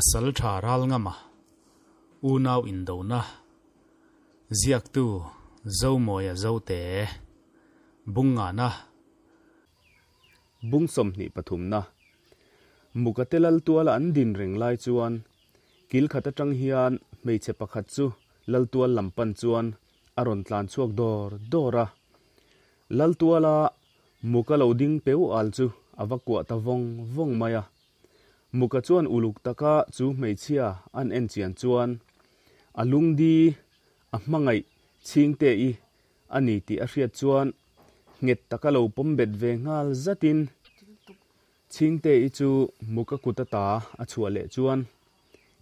asal tha ral nga ma u naw in do na ziak tu zau mo ya zau te bung nga na bung som ni pathum na mukatelal tual an din ring lai chuan kil khata tang mei che pakhat lal tual lampan chuan aron tlan dora lal tuala mukalo ding peu al chu vong vong maya muka chuan uluk taka chu hmeichhia an en chian chuan Alung lung di a hmangai chhing te i ani ti a hriat chuan nget taka lo pombet ve ngal zatin chhing te i chu muka kuta a chua chuan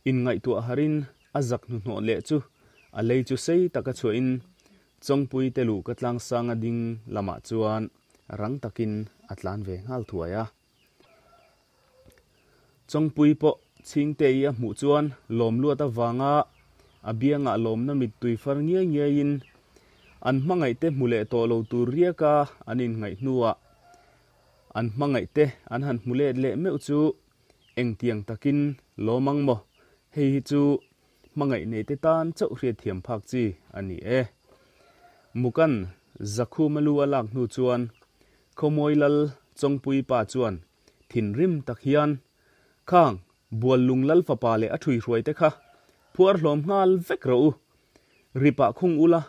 in ngai tu harin Azak zak nu hno le chu a lei chu sei taka Chu in chongpui te lu ka tlang sang a ding lama chuan rang takin atlan ve ngal thuaya trong pui po ching te ya mu chuan lom lu ta wanga ah. abianga ah lom na mit tui far nge nge in an mangai te mule to lo tu ria ka anin ah, ngai nuwa an mangai te an han mule le me chu ta kinh takin măng mo hei hi chu mangai nei te tan chau hria thiam phak chi ani e eh. mukan zakhu malu alak nu chuan khomoi lal chongpui pa chuan thin rim tak hian ข้างบัวลุงลัลฟปาเลอถุยรวยเตค่ะพัวหลอมงาลเวกรูริปะคงอุลา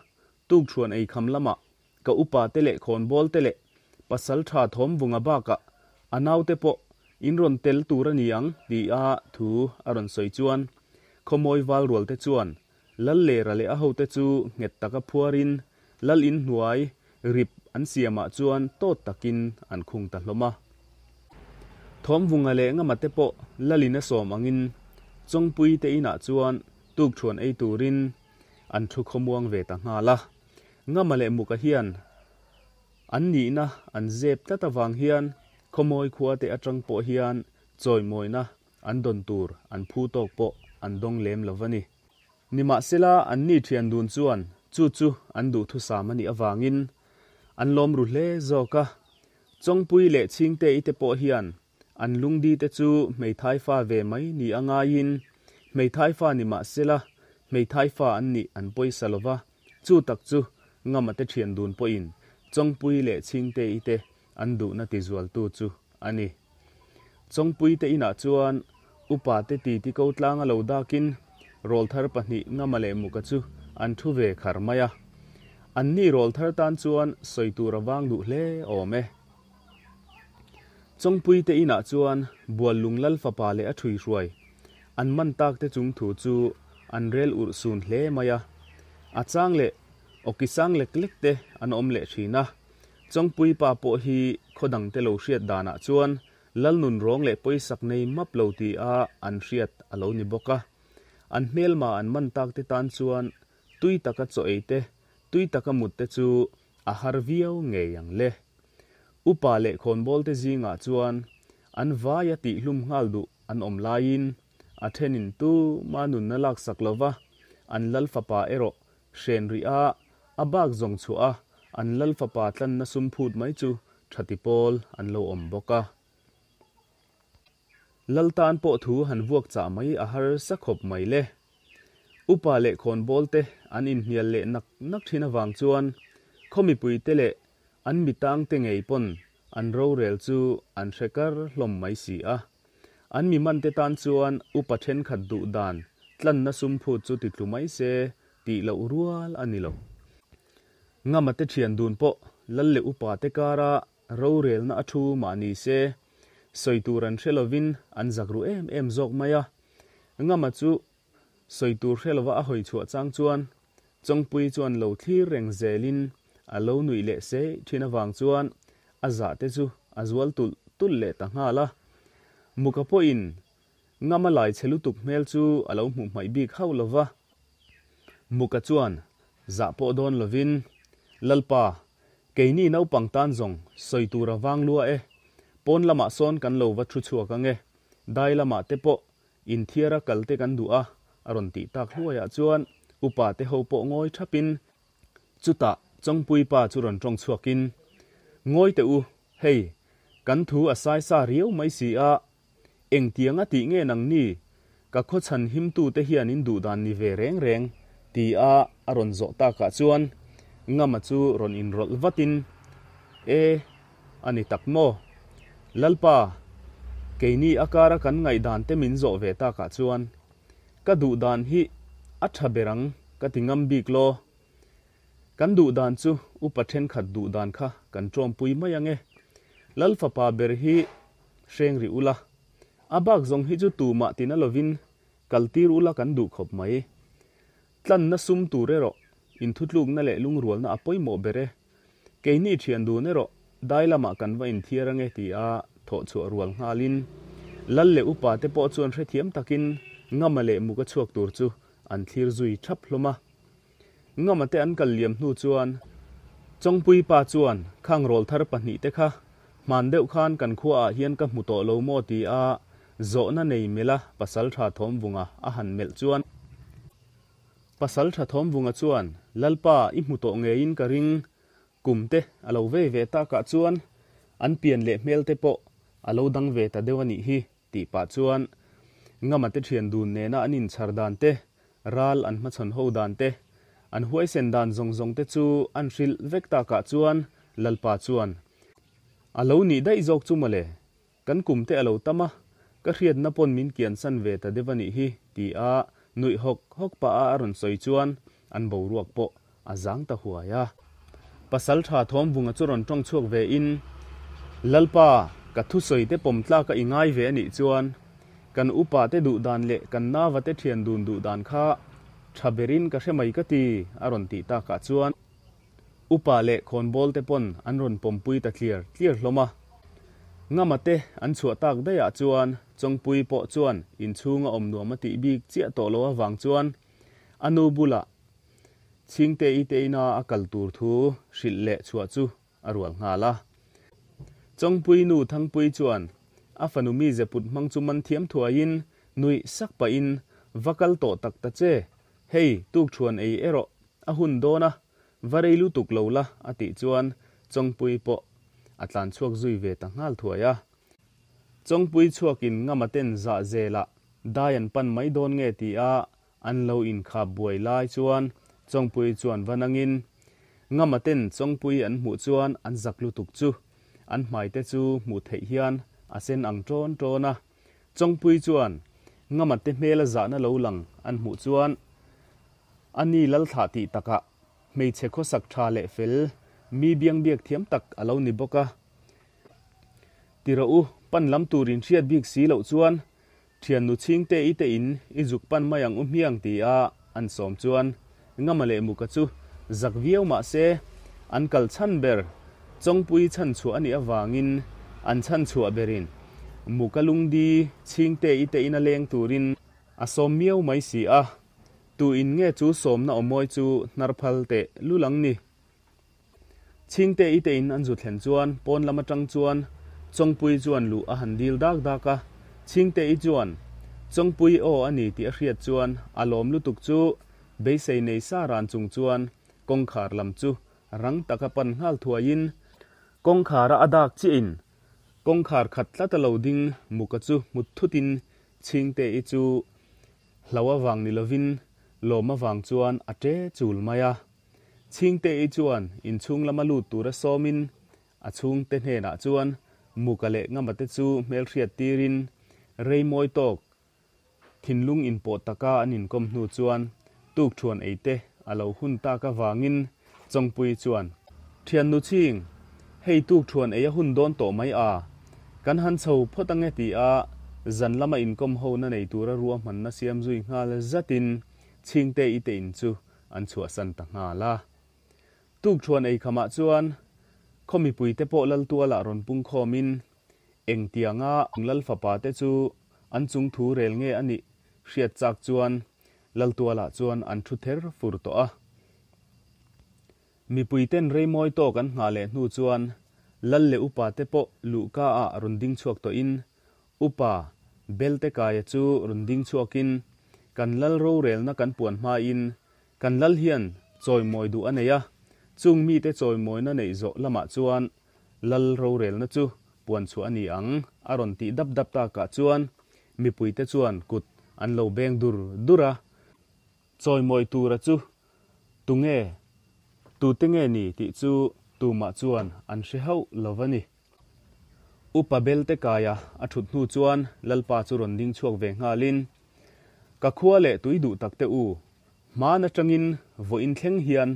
ตุกชวนไอคำละมะกะอุปาเตเลคอนบอลเตเลปัสสลทาทอมวงอบากะอนาเตปออินรอนเตลตูรนียงดีอาถูอรอนสอยจวนขโมยวาลรวลเตจวนลัลเลระเลอเฮาเตจูเงตตะกะพัวรินลัลอินหวยริบอันเสียมาจวนโตตะกินอันคงตะลมา thom vunga le nga mate po lalina som angin chongpui te ina chuan tuk thuan ei turin an thu khomuang ve ta nga la nga male muka hian an ni na an zep ta tawang hian khomoi khuwa te atang po hian choi moi na an don tur an phu tok po an dong lem lovani nima sela an ni thian dun chuan chu chu an du thu samani awangin an lom ru hle zoka chongpui le chingte ite po hian an lung te chu mei thai fa ve mai ni anga in mei thai fa ni ma sela mei thai fa an ni an poi salova chu tak chu nga te thian dun po in chong pui le ching te an du na ti zual tu chu ani chong pui te ina chuan upa te ti ti ko tlanga lo da kin rol thar pa ni nga le mu ka chu an thu ve khar an ni rol thar tan chuan soitu rawang du hle ome oh chongpui te ina chuan bual lunglal fapa le a thui ruai an man tak te chung thu chu an rel ur sun hle maya achang le sang le klik te an om le thina chongpui pa po hi khodang te lo hriat dana chuan lalnun rong le poisak nei map lo ti a an hriat alo ni boka an hmel ma an man tak te tan chuan tui taka cho ei te tui taka mut te chu a har viau ngeyang le upa leh khon bol te zinga chuan an vaia tih hlum ngal du an om laiin a thenin tu manun na lak sak lova an lal fapa ero shen ri a abak zong chu a an lal fapa tlan na sum phut mai chu thati pol an lo om boka lal tan po thu han vuak cha mai a har sa khop mai le upa le khon bol te an in hial le nak nak thina wang chuan khomi pui te le an tang te ngei pon an ro rel chu an hrekar hlom mai si a an mi man te tan chuan upa then khat du dan tlan na sum phu chu ti tlumai se ti lo rual ani lo ngama te thian dun po lalle upa te kara ro rel na athu mani se soitur an hrelovin an zakru em em zok maya ngama chu soitur hrelowa a hoi chu chang chuan chongpui chuan lo thlir reng zelin alo nui le se thina wang chuan aza te chu azual tul tul le ta nga la mukapo in ngama lai chelu tup mel chu alo mu mai bi khau lova muka chuan za po don lovin lalpa keini nau pangtan zong soitura wang lua e pon lama son kan lo wa thu chuwa ka nge dai lama te po in thiara kalte kan du a aron ti tak hluaya ah chuan upa te ho po ngoi thapin chuta trong bụi bà chú rần trong chua kín. Ngôi tự u, hey, cắn thú ở sai xa riêu mấy xì à. Eng tiếng à tí nghe năng ni, cả khó chân him tu tế hiền in đủ đàn ni về rèn rèn, tí à à rần dọ ta cả chuan. Nga mà chú rần in rol vatin. E, ani tak mo. Lalpa, cái ni akara kan ngay dan te mình zo về ta cả chuan ka du dan hi răng berang ka tingam bik lo kan du dan chu u pathen kha du dan kha kan trom pui ma yang e lal fa pa ber hi sheng ri ula abak zong hi chu tu ma tin lovin kaltir ula kan du khop mai e. tlan na sum ro in thutluk na na apoi mo bere ro daila ma kan in thiarang e ti a tho lal le upa te po chuan takin ngamale mu ka chuak tur chu zui thap hloma ngam ate à à. à, an kal liam hnu chuan chongpui pa chuan khang rol thar pahnih te kha mandeu khan kan khua a hian ka hmuto lo mo ti a zo na nei mela pasal tha thom vunga a han mel chuan pasal tha thom vunga chuan lalpa i hmuto nge in ka ring kumte alo ve ve ta ka chuan an pian le mel te po alo dang ve ta dewani hi ti pa chuan ngamate thian dun ne na anin chardan te ral an ma chon ho dan te an huai sen dan zong zong te chu an ril vek ta ka chuan lalpa chuan alo ni dai jok chu male kan kum te alo tama ka hriat na pon min kian san ve ta devani hi ti a nui hok hok pa a aron soi chuan an bo ruak po azang ta huaya pasal tha thom bunga churon tong chuk ve in lalpa ka thu soi te pom tla ka ingai ve ani chuan kan upa te du dan le kan na va te thian dun du dan kha thaberin ka hre ka ti a rawn tih ta ka ah chuan upa le khon bol te pon an rawn pompui ta clear clear hloma ngama te an chua tak da ah ya chuan chongpui po chuan in chunga om nuama ti bik chia to lo awang chuan anu bula ah. ching te i te na akal tur thu shil le chua chu arwal nga la chongpui nu thangpui chuan afanumi je put mang chu man thiam thuain nui sak pa in vakal to tak ta che Hey, tuk chuan ei ero a hun dona varei lu tuk lo la ati chuan chongpui po atlan chuak zui ve ta ngal thuaya chongpui chuakin ngamaten za zela dayan pan mai don nge ti a an lo in kha buai lai chuan chongpui chuan vanangin ngamaten chongpui an mu chuan an zak lu tuk chu an mai te chu mu thei hian asen ang tron trona chongpui chuan ngamate mela za na lo lang an mu chuan ani lal tha ti taka mei che kho sak tha le fel mi biang biak thiam tak alo ni boka tiro u pan lam turin thiat bik si lo chuan thian nu ching te ite in i juk pan mayang um hiang ti a an som chuan ngamale mu ka chu zak viau ma se an kal chan ber chongpui chan chu ani awangin an chan chu a berin mukalung di ching te ite in a leng turin asom miau mai si a tu in nge chú som na omoi chu narphal te lu lang ni ching te ite in an zu thlen chuan pon lama tang chuan chongpui chuan lu a han dil dak dak a ching te i chuan chongpui o ani ti a hriat chuan alom lu tuk chu beisei nei sa ran chung chuan kongkhar lam chu rang taka pan ngal thuain kongkhara adak chi in kongkhar khatla ta lo ding muka chu mut thutin ching te i chu lawa wang ni lovin loma wang chuan ate chul maya chingte i chuan in chung lama lu tura somin a chung te hne na chuan mukale ngamate chu mel hriat tirin reimoi tok thinlung in po taka an in kom hnu chuan tuk thuan eite alo hun ta ka wangin chongpui chuan thian nu ching hei tuk thuan ei hun don to mai a kan han chho photange ti a zan lama in kom ho na nei tura ruwa man na siam zui ngal zatin ching te i te in chu an chua san ta nga la tuk chuan ei khama chuan khomi pui te po lal tua la ron pung khomin eng tianga lal fapa te chu an chung thu rel nge ani hriat chak chuan lal tua la chuan an thu ther fur to a mi pui ten rei moi to kan nga le nu chuan lal le upa te po lu ka a runding chuak to in upa belte kaya chu runding chuakin kan lal ro rel na kan puan hma in kan lal hian choi moi du aneya chung mi te choi moi na nei zo lama chuan lal ro rel na chu puan chu ani ang aron ti dap dap ta ka chuan mi pui te chuan kut an lo beng dur dura choi moi tu ra chu tunge tu tenge ni ti chu tu ma chuan an hre ho lovani upa bel te kaya a thut nu chuan lalpa chu ron ding chuak ve nga lin ka khua le tui du takte u ma na changin vo in thleng hian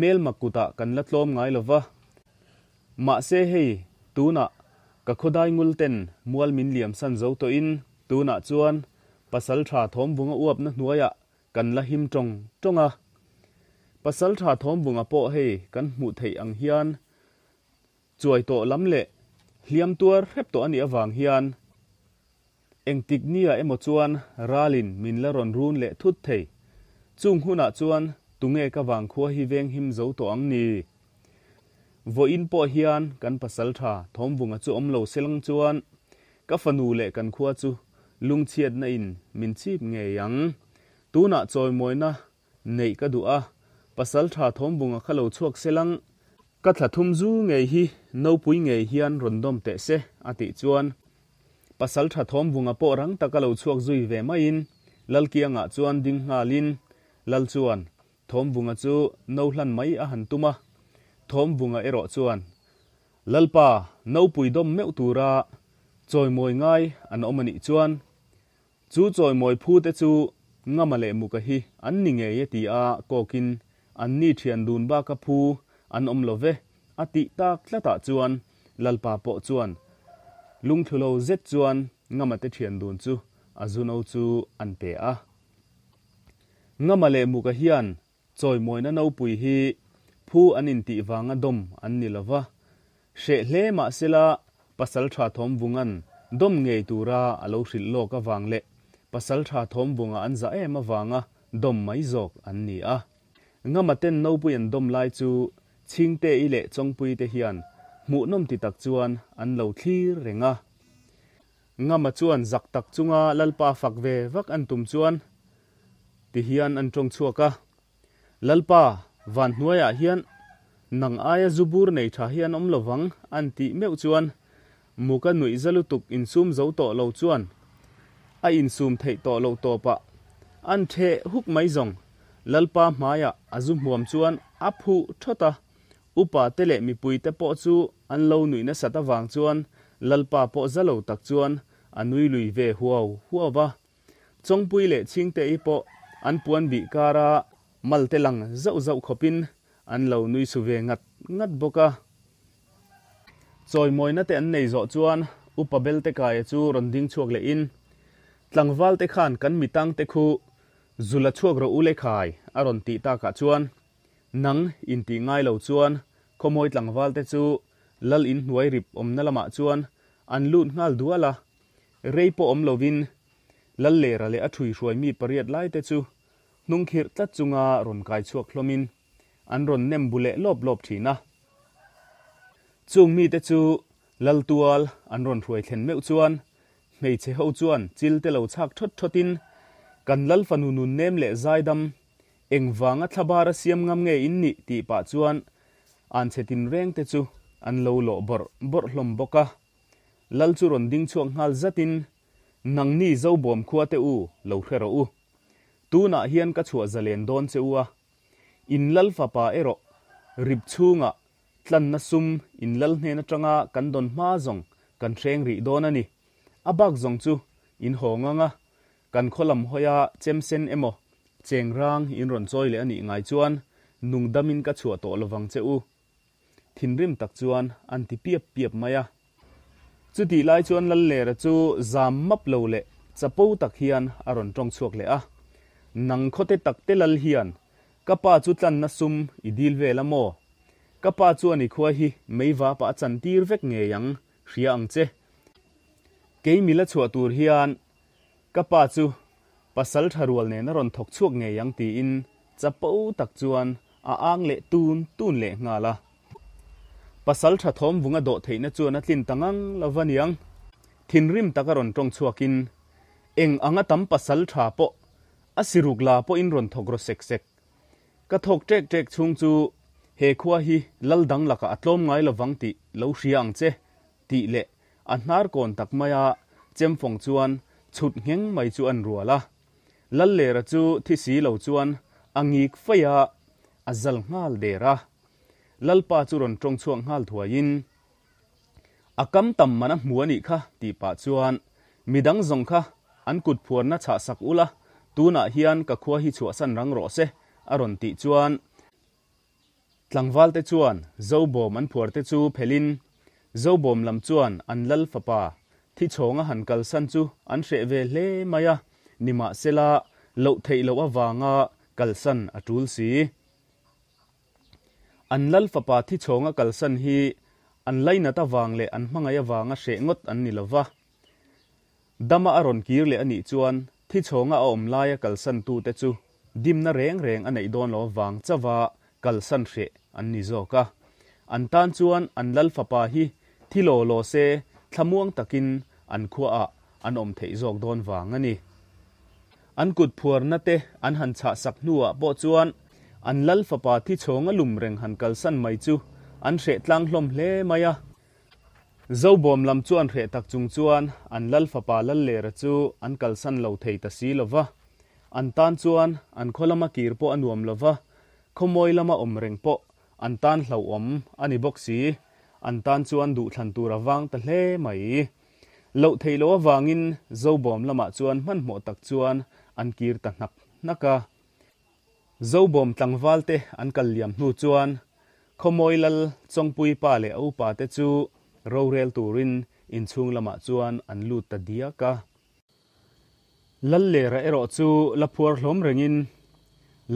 mel makuta kan la tlom ngai lova ma se hei tuna ka khodai ngul ten mual min liam san zo to in na chuan pasal tha thom bunga uap na nuaya ah, kan la him tong tonga pasal tha thom bunga po hei kan mu thei ang hian chuai to lam le hliam tuar rep to ani awang hian eng tiknia emo chuan ralin min la ron run le thut thei chung huna chuan tunge ka wang khua hi veng him zo to ang ni vo in po hian kan pasal tha thom bunga chu om lo selang chuan ka fanu le kan khua chu lung chiat na in min chip nge yang tu na choi moi na nei ka du a pasal tha thom bunga khalo chuak selang ka thla thum zu nge hi no pui nge hian rondom te se ati chuan pasal tha thom vunga po rang takalo chuak zui ve mai in lal kianga ah chuan ding nga lin lal chuan thom vunga chu no hlan mai a han tuma thom vunga ero chuan lalpa no pui dom meu tura choi moi ngai an omani chuan chu choi moi phu te chu ngamale muka hi an ni nge ye ti a kokin an ni thian dun ba ka phu an om love ati tak tlata chuan lalpa po chuan lung thulo zet chuan ngamate thian dun chu azuno chu an pe a ngama le mu ka hian choi moina no pui hi phu anin ti wanga dom an nilawa she hle ma sela pasal tha thom vungan dom nge tura alo hril lo ka wang le pasal tha thom bunga an za em awanga dom mai zok an ni a ngama ten no pui an dom lai chu chingte ile chongpui te hian mu nom ti tak chuan an lo thlir renga ngama chuan zak tak chunga lalpa fak ve vak an tum chuan ti hian an tong chuaka lalpa van hnuaya hian nang aya zubur nei tha hian om lovang an ti meu chuan muka nui zalu tuk insum zo to lo chuan a insum thei to lo to pa an the huk mai zong lalpa maya azum huam chuan cho ta upa tele mi puite po chu an lo nui na sata wang chuan lalpa po zalo tak chuan anui lui ve huaw huawa chongpui le chingte i po an puan bi kara malte lang zau zau khopin an lo nui su ve ngat ngat boka choi moina te an nei zo chuan upa bel te kai chu ronding chuak le in tlangwal te khan kan mitang te khu zula chuak ro u le khai aron ti ta ka chuan nang in ti ngai lo chuan ขโมยหลังวัลเตจูลลินหวยริบอมนลมาจวนอันลุนงาลดัวละเรย์ปอมโลวินลลเลระเลอถุยรวยมีปริยดไลเตจูนุ่งขีดตัดจุงอารนกายชั่วคลมินอันรนเนมบุเลลบลบทีนะจุงมีเตจูลลตัวอันรนรวยเ็นเมื่อจวนไม่เชฮาจวนจิลเตลาชักทดทดินกันลลฟันุนุนเนมเลใจดำเอ็งวางอัตบาระเสียมงามเงยอินนี่ตีปะจวน an chetin reng te chu an lo lo bor bor hlom boka lal chu ron ding chuang hal zatin ni zo bom khuwa te u lo khero u tu na hian ka chua zalen don che u in lal fa pa ero rip chunga tlan na sum in lal hne na tanga kan don ma zong kan threng ri don ani abak zong chu in honga nga kan kholam hoya chemsen emo chengrang in ron choi le ani ngai chuan nungdamin ka chua to lowang che u thin rim tắc chuan an ti piap piap mai a chu ti lai chuan lal le ra chu zam map lo le chapo tak hian aron tong chuak le a nang khote tak te lal hian kapa chu tlan na sum idil vela mo kapa chu ani khuwa hi meiwa pa chan tir vek nge yang hria ang che ke mila chua tur hian kapa chu pasal tharual ne na ron thok chuak nge yang ti in chapo tak chuan a ang le tun tun le ngala pasal tha thom vunga do theina chu na tlin tangang lawaniang thinrim takaron tong chuakin eng anga tam pasal tha po asiruk la po in ron thogro sek sek ka thok tek tek chung chu he khuwa hi lal dang laka atlom ngai lawang ti lo hriang che ti le anhar kon takmaya chem phong chuan chut ngeng mai chu an ruala lal le ra chu thi si lo chuan angik faya azal ngal dera lalpa churon tong chuang hal thuain akam tam mana muani kha ti pa chuan midang zong kha an kut phuar na cha sak ula tuna hian ka khua hi chua san rang ro se aron ti chuan tlangwal te chuan zobom an phuar te chu phelin zobom lam chuan an lal fapa thi chonga hankal san chu an re ve hle maya nima sela lo thei lo awanga san atul si an lal fapa thi chonga kalsan hi an laina ta wang le an hmangaya wanga shengot an nilawa dama aron kir le ani chuan thi chonga a omlaya kalsan tu te chu dimna reng reng anei don lo wang chawa kalsan hre an ni zoka an tan chuan an lal fapa hi thi lo lo se thlamuang takin an khua a an om thei zok don wang ani an kut phuar na te an han cha sak nuwa bo chuan an lal fapa thi chonga lum reng han kal san mai chu an re tlang hlom hle maya zo bom lam chu an re tak chung chuan an lal fapa lal le ra chu an kal san lo thei ta si lova an tan chuan an kholama kir po anuam lova khomoi lama om reng po an tan hlo om ani boxi an tan chuan du thlan tu rawang ta hle mai lo thei lo wangin zo bom lama chuan man mo tak chuan an kir ta nap naka zobom tlangwal te an kal liam hnu chuan khomoilal chongpui pa le opa te chu rorel turin inchung lama chuan an lut ta dia ka lal le ra ero chu laphuar hlom rengin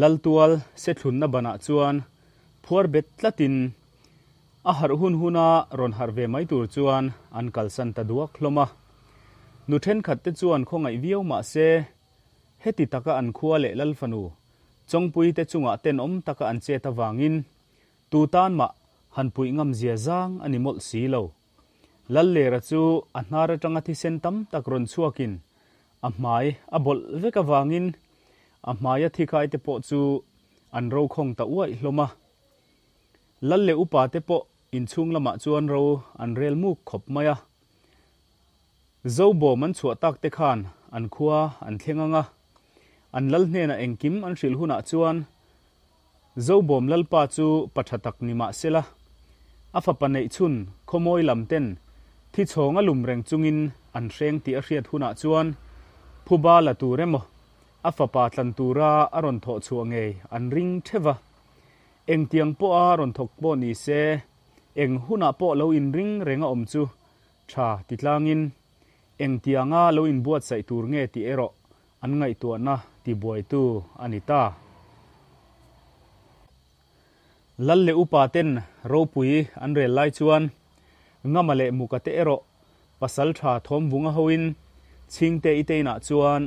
lal tual se thlun na bana chuan phuar bet tlatin a har hun huna ron har ve mai tur chuan an kal san ta duak hloma nu then khat te chuan khongai viau ma se heti taka an khuale lal fanu chongpui te chunga ten om taka an che ta wangin tu tan ma hanpui ngam zia zang animal si lo lalle ra chu anhara tanga thi sen tam tak ron chuakin amai abol veka wangin amaya thikai te po chu an ro khong ta uai hloma lalle upa te po in chung lama chuan ro an rel mu khop maya zo bo man chua tak te khan an khuwa an thlenga nga an lal hne na engkim an hril huna chuan zo bom pa chu pathatak nima sela afa panei chun khomoi lamten thi chhonga lum reng chungin an reng ti a hriat huna chuan phuba la tu remo afa pa tlan tura aron tho chu nge an ring thewa eng tiang po a ron thok po ni se eng huna po lo in ring renga om chu tha titlangin eng tianga lo in buat sai tur nge ti ero an ngai tu na ti boy tu anita lalle upa ten ropui an rel lai chuan ngamale mukate ero pasal tha thom vunga hoin chingte ite na chuan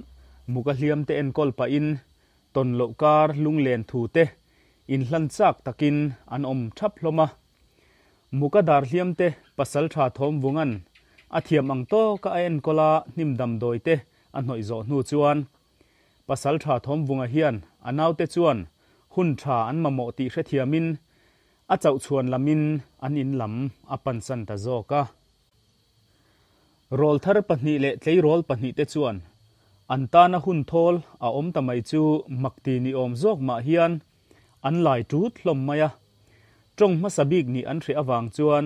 muka hliam te en kolpa in ton lo kar lung len thu te in hlan chak takin an om thap hloma muka dar hliam te pasal tha thom vungan athiam ang to ka en kola nim dam doi te an nội dọ nu chuan pasal tha thom vunga hian anaute chuan hun tha an mamo ti hre thiamin a chau chuan lamin an in lam apan san ta zoka rol thar pahni le tlei rol pahni te chuan an ta na hun thol a om ta mai chu makti ni om zok ma hian an lai tu thlom maya trong ma sabik ni an thri awang chuan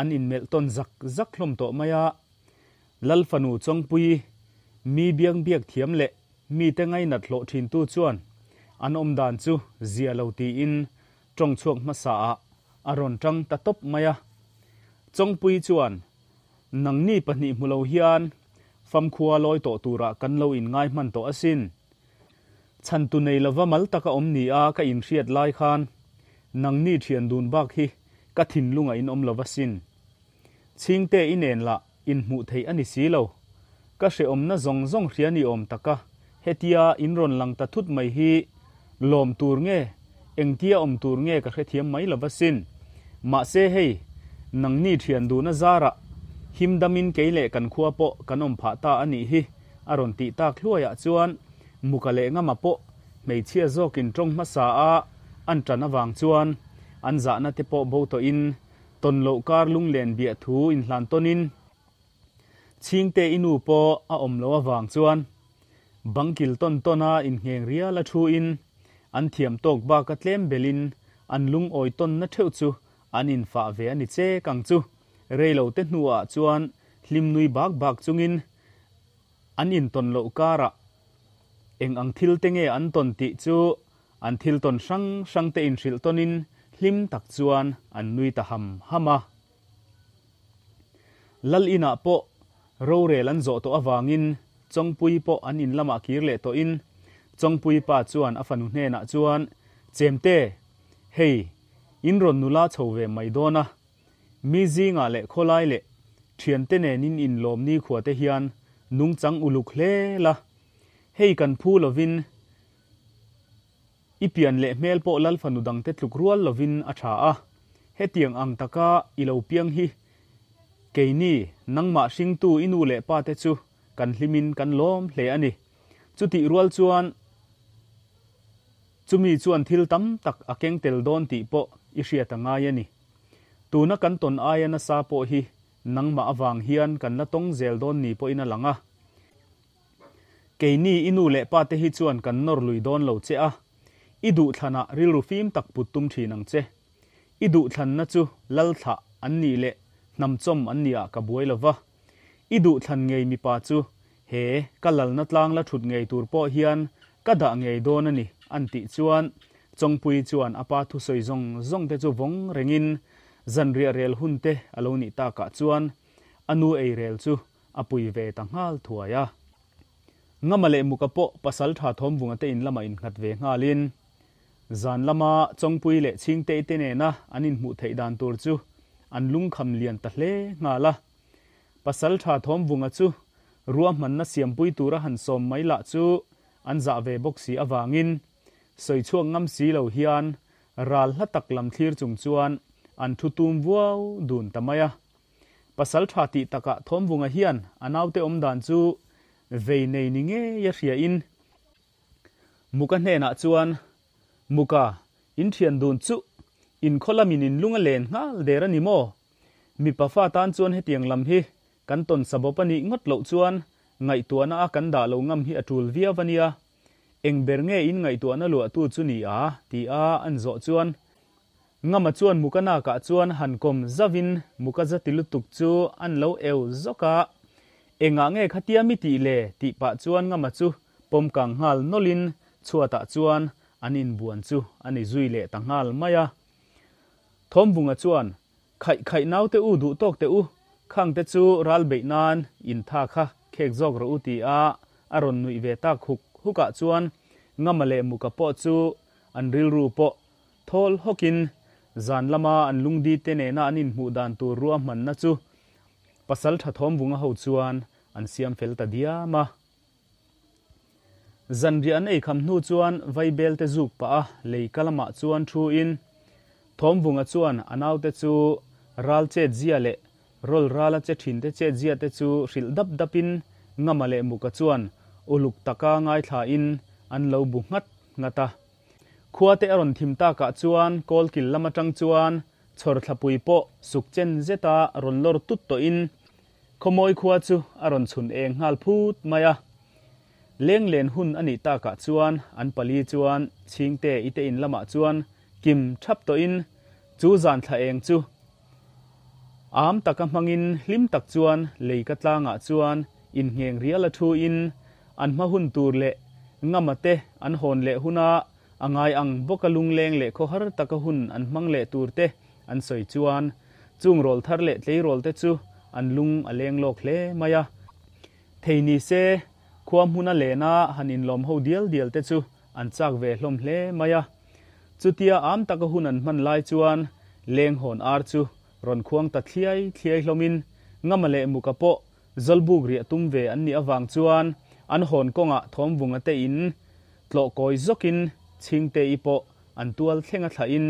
an in mel ton zak zak thlom to maya lal fanu chong pui mi biang biak thiam le mi te ngai nat lo thin tu chuan an om dan chu zia lo ti in trong chuak ma sa a aron tang ta top maya chong pui chuan nang ni pani mu lo hian fam khua loi to tura kan lo in ngai man to asin chan tu nei lova mal taka om ni a ka in riat lai khan nang ni thian dun bak hi ka thin lunga in om lova sin chingte inen la in mu thei ani si lo ka she om na zong zong hria ni om taka hetia inron lang ta thut mai hi lom tur nge engtia om tur nge ka thiam mai lawasin ma se hei nang ni thian du na zara him damin keile kan khuwa po kanom pha ta ani hi aron ti ta khluaya chuan mukale nga ma po mei chia zokin trong ma sa a an tran awang chuan an za na te po bo to in ton lo kar lung len bia thu in hlan tonin ching te inu po a om lo awang chuan bangkil ton tona in ngheng ria la thu in an thiam tok ba ka tlem belin an lung oi ton na theu chu an in fa ve ani che kang chu reilo te hnuwa chuan hlim nui bak bak chungin an in ton lo kara eng ang thil te nge an ton ti chu an thil ton sang sang te in ril tonin hlim tak chuan an nui ta ham hama lal ina po ro rel an zo to awangin chongpui po an in lama kir le to in chongpui pa chuan a fanu hne na chuan te, hey, in ron nula chhove mai dona mi zinga le kholai le thian te ne nin in lom ni khuate hian nung chang uluk hle la hey kan phu lovin ipian le mel po lal fanu dang te tluk rual lovin a tha a hetiang ang taka ilo piang hi cái ni nang ma sinh tu inu le pa te chu kan hlimin kan lom hle ani chu ti rual chuan mi chuan thil tam tak akeng tel don ti po i hria ta ngai ani tuna kan ton ai na sa po hi nang ma awang hian kan la tong zel don ni po ina langa ke ni inu le pa te hi chuan kan nor lui don lo che a idu thana ah rilru fim tak putum thi nang che idu than na chu lal tha an ni le nam chom an nia ka buai lova i du than ngei mi pa chu he ka lal na tlang la thut ngei tur po hian ka da ngei don ani an ti chuan chongpui chuan apa thu soi zong zong te chu vong rengin zanria rel hun te alo ni ta ka chuan anu ei rel chu apui ve ta ngal thuaya ngamale mukapo pasal tha thom vunga te in lama in khat ve ngalin zan lama chongpui le chingte te ne na anin mu thei dan tur chu an lung kham lian ta hle nga la pasal tha thom vunga chu ruam man na siam pui tura han som mai la chu an za ve bok si awangin soi chuang ngam si lo hian ral la tak lam thlir chung chuan an thu tum vuau dun tamaya pasal tha ti taka thom vunga hian anaute om dan chu ve nei ni nge ya hria in muka hne na chuan muka in thian dun chu in kholamin in lunga len ngal dera ni mo mi pafa tan chuan he tiang lam hi kan ton sabopani ngot lo chuan ngai tuana a kan da lo ngam hi atul via vania eng ber nge in ngai tuana lo tu chu ni a ti a an zo chuan ngama chuan mukana ka chuan han kom zavin muka zatil tuk chu an lo eu zoka enga nge khatia mi ti le ti pa chuan ngama chu pom kang hal nolin chuata chuan in buan chu ani zui le tangal maya thom vunga chuan khai khai nau te u du tok te u khang te chu ral be nan in tha kha khek jok ro ti a aron nui ve tak huk huka chuan ngamale muka po chu an ril ru po thol hokin zan lama an lungdi te ne na anin mu dan tu ruwa man na chu pasal tha thom vunga ho chuan an siam fel ta dia ma zanrian ei kham nu chuan vaibel te zuk pa a lei kalama chuan thu in ทอมวุงอจวนอนาวเตจูรัลเจเจียเลรอลรัลเจทินเตเจเจียเตจูริลดับดับินงามเลมุกจวนอุลุกตะกางไอยทาอินอันเลวบุงัดงัตาขวัตเตอรอนทิมตากะจวนกอลกิลลามาจังจวนชอร์ทปุยโปสุกเจนเจตารอนลอร์ตุตโตอินขโมยขวัตจูอรอนชุนเองฮัลพูดมาเลี้ยงเลนหุ่นอันนี้ตากะจวนอันปลีจวนชิงเตอิเตอินลามาจวน kim chấp to in chu zan thla eng chu am taka mangin lim tak chuan leika tlanga chuan in ngheng riala thu in an ma hun tur le ngamate an hon le huna angai ang bokalung leng le kho har taka hun an mang le tur te an soi chuan chung rol thar le tlei rol te chu an lung leng lok hle maya theini se khuam huna le na hanin lom ho dial dial te chu an chak ve hlom hle maya chutia am taka hunan man lai chuan leng hon ar chu ron khuang ta thliai thliai hlomin ngamale muka po zalbuk ri atum ve an ni awang chuan an hon konga ah thom vunga te in tlo koi zokin chingte ipo an tual thlenga tha in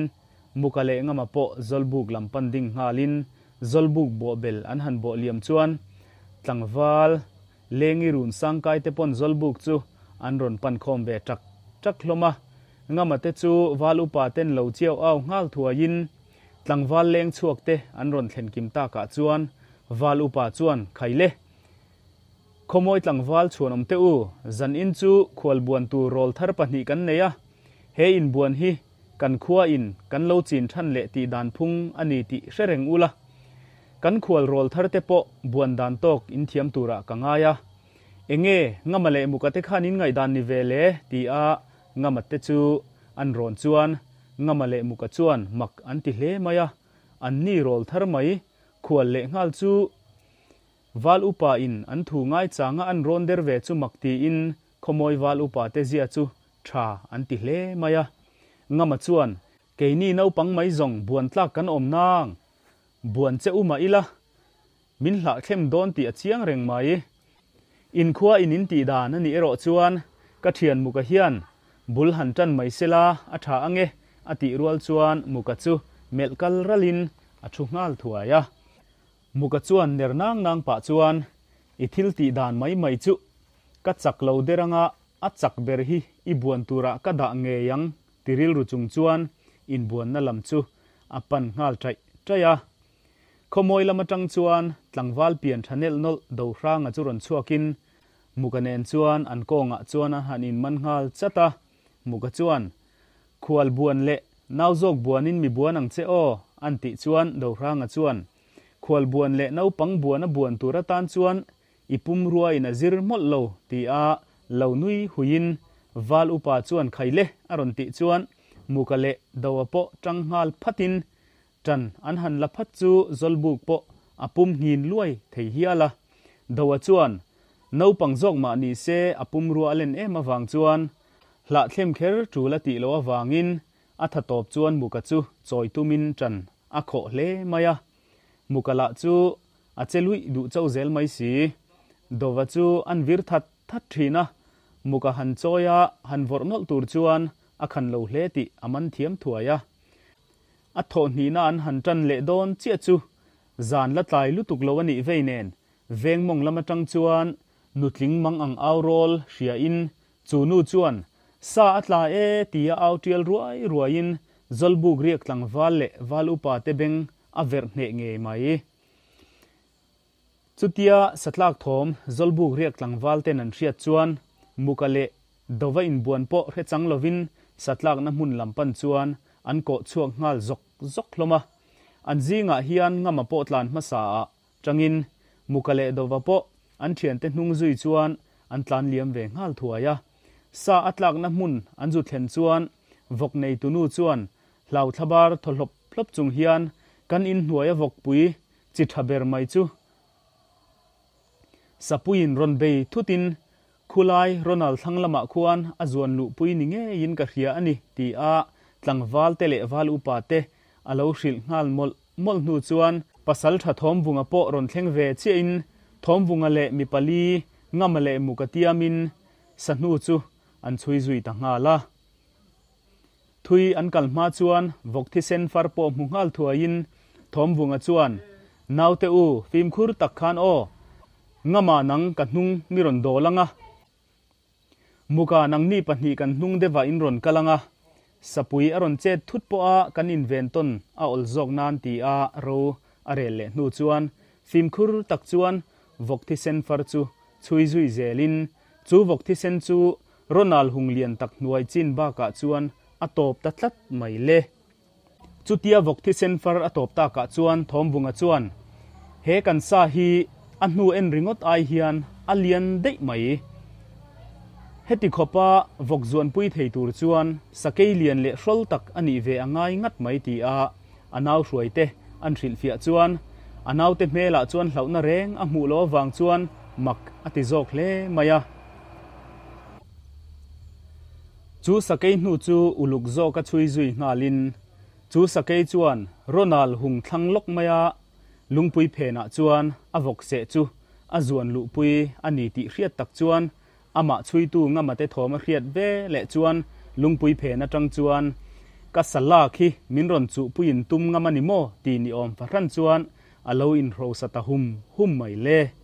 mukale ngama po zalbuk lampan ding halin zalbuk bo bel an han bo liam chuan tlangwal lengi run sangkai te pon zalbuk chu an ron pan khom ve tak tak hloma ngamate chu valu paten lo chiao aw ngal thua yin, in tlangwal leng chuak te an ron thlen kim ta ka chuan valu pa chuan khaile khomoi tlangwal chuan om te u zan in chu khwal buan tu rol thar pahni kan neya he in buan hi kan khua in kan lo chin than le ti dan phung ani ti shereng ula kan khwal rol thar te po buan dan tok in thiam tura kangaya enge ngamale mukate khanin ngai dan ni vele ti a ngamatte chu an ron chuan lệ muka chuan mặc an ti hle maya an ni rol thar mai khual le ngal chu val upa in an thu ngai changa an ron der ve chu mặc ti in khomoi val upa te zia chu tha an ti hle maya ngama chuan keini no pang mai zong buan tlak kan om nang buan u uma ila min hla thêm don ti achiang reng mai in khua in in ti dan ani ero chuan ka thian mu ka bul han tan mai sela a tha ange ati rual chuan muka chu melkal ralin a thu ngal thuaya muka chuan nernang nang pa chuan ithil ti dan mai mai chu ka chak lo deranga a chak ber hi i buan tura ka da nge yang tiril ru chung chuan in buan na lam chu apan ngal trai traya khomoi lama tang chuan tlangwal pian thanel nol do rang a churon chuakin mukanen chuan an konga chuan a hanin man ngal chata muka chuan khual buan le nau zawk buanin mi buan ang che o an tih chuan do hrang a chuan khual buan le no pang buan a buan tura tan chuan ipum ruai in a zir mol lo ti a lo nui huin val upa chuan khai le aron ti chuan muka le do po tang hal phatin tran an han la phat chu zolbuk po apum hin luai thei hiala do chuan no pang zok ma ni se apum rualen em awang chuan ละเข้มเขรจูละติโลวางินอัธตอบจวนมุกจูจอยตุมินจันอโคเลมายะมุกละจูอาเจลุยดูเจ้าเซลไม่สีดวจูอันวิรทัดทัดทีนะมุกหันจอยะหันวอร์นลตูรจวนอคันโลเลติอมันเทียมถัวยะอัธนีนานหันจันเลดอนเจียจูจานละตายลุตุกโลวันิเวเนนเวงมงละมาจังจวนนุตลิงมังอังเอาโรลเชียอินจูนูจวน sa atla e tia autial ruai ruain zolbuk riak tlang vale valu pa te beng aver hne nge mai chutia e. satlak thom zolbuk riak tlang val ten an thria chuan mukale dova in buan po hre chang lovin satlak na mun lampan chuan an ko chuak ngal zok zok hloma an zinga hian ngama po tlan ma sa tangin mukale dova po an thian te hnung zui chuan an tlan liam ve ngal thuaya sa atlak na mun an zu thlen chuan vok nei tunu chuan hlau thabar tholop thlop chung hian kan in hnuai a vok pui chi thaber mai chu sapuin ron be thutin khulai ronal thanglama ah khuan azuan lu pui ni nge in ka hria ani ti a tlangwal te le wal upa te alo hril ngal mol mol nu chuan pasal tha thom vunga po ron thleng ve che in thom vunga le mi pali ngam le mu ka tiamin sanu chu an chui zui ta nga la thui an kal ma chuan vokthi sen far po mu ngal thua in thom vunga chuan naute u phim khur tak khan o ma nang ka hnung mi ron do langa muka nang ni pahni kan hnung dewa in ron kalanga sapui aron che thut po a kan in ven ton a ol jok nan ti a ro are le nu chuan phim khur tak chuan vokthi sen far chu chui zui zelin chu vokthi sen chu ronal hung lian tak nuai chin ba ka chuan atop ta tlat mai le chutia vok thi sen far atop ta ka chuan thom bunga chuan he kan sa hi an nu en ringot ai hian alian dei mai heti khopa vok zuan pui thei tur chuan sakei lian le hrol tak ani ve angai ngat mai ti a anaw hruai te an ril fia chuan anaw te mela chuan hlauna reng a mu lo wang chuan mak ati zok le maya chu sakei hnu chu uluk zo ka chui zui hna lin chu sakei chuan ronal hung thlang lok maya lungpui phena chuan avok se chu azuan lu pui ani ti hriat tak chuan ama chui tu ngama te thoma hriat ve le chuan lungpui phena tang chuan ka sala khi minron chu puin tum ngama ni mo ti ni om pharan chuan alo in ro sa ta hum hum mai le